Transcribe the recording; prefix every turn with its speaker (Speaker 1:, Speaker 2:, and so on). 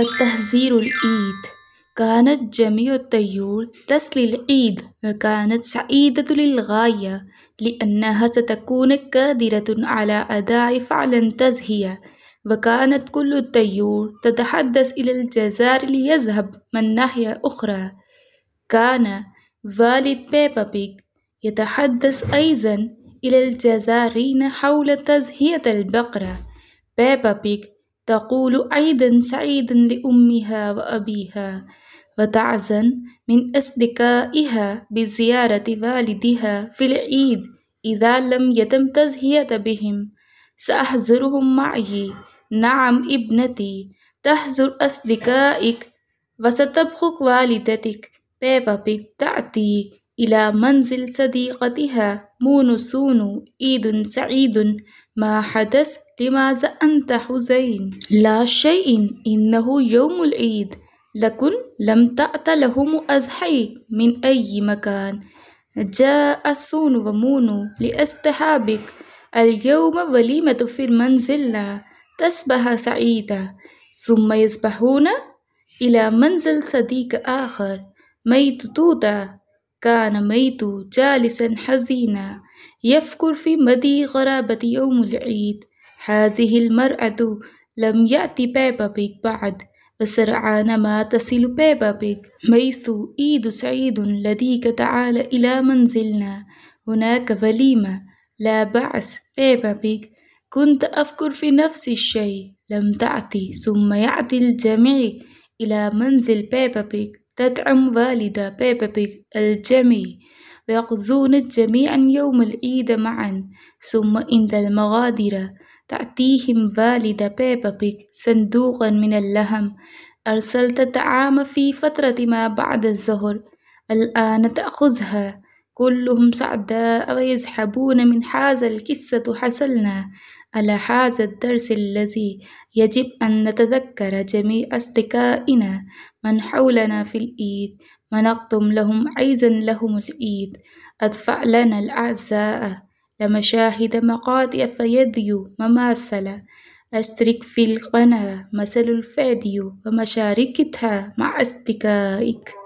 Speaker 1: التهذير الإيد كانت جميع الطيور تسلي العيد وكانت سعيدة للغاية لأنها ستكون قادرة على أداء فعل تزهية وكانت كل الطيور تتحدث إلى الجزائر ليذهب من ناحية أخرى كان والد بيبا بيك يتحدث أيضا إلى الجزارين حول تزهية البقرة بيبا بيك تقول عيدا سعيدا لأمها وأبيها وتعزن من أصدقائها بزيارة والدها في العيد إذا لم يتم تزهية بهم سأحزرهم معي نعم ابنتي تحزر أصدقائك وستبخك والدتك بابا بيب تأتي إلى منزل صديقتها مونو سونو عيد سعيد ما حدث لماذا أنت حزين؟ لا شيء إنه يوم العيد لكن لم تأت لهم أزحي من أي مكان جاء سون ومونو لأستحابك اليوم وليمة في المنزل تسبح سعيدة ثم يسبحون إلى منزل صديق آخر ميت توتا كان ميت جالسا حزينا يفكر في مدى غرابة يوم العيد هذه المرأة لم يأت بيك بعد وسرعان ما تصل بيك ميث إيد سعيد لديك تعال إلى منزلنا هناك وليمة لا بأس بيك كنت أفكر في نفس الشيء لم تأتي ثم يأتي الجميع إلى منزل بيك تدعم والدة بيك الجميع ويقضون جميعا يوم العيد معا ثم عند المغادرة تأتيهم والد بيك صندوقا من اللهم أرسلت الطعام في فترة ما بعد الظهر الآن تأخذها كلهم سعداء ويزحبون من هذا القصة حصلنا على هذا الدرس الذي يجب أن نتذكر جميع أصدقائنا من حولنا في الإيد ونقدم لهم عيزا لهم الإيد أدفع لنا الأعزاء لمشاهد مقاطع فيديو مماثلة أشترك في القناة مثل الفيديو ومشاركتها مع أصدقائك